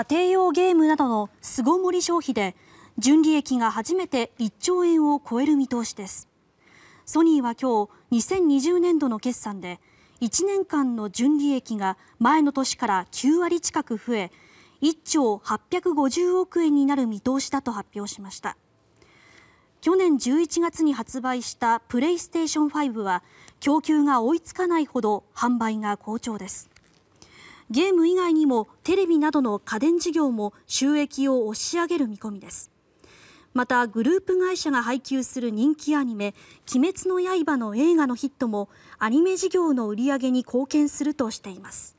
家庭用ゲームなどの巣ごもり消費で純利益が初めて1兆円を超える見通しですソニーは今日2020年度の決算で1年間の純利益が前の年から9割近く増え1兆850億円になる見通しだと発表しました去年11月に発売したプレイステーション5は供給が追いつかないほど販売が好調ですゲーム以外にもテレビなどの家電事業も収益を押し上げる見込みですまたグループ会社が配給する人気アニメ「鬼滅の刃」の映画のヒットもアニメ事業の売り上げに貢献するとしています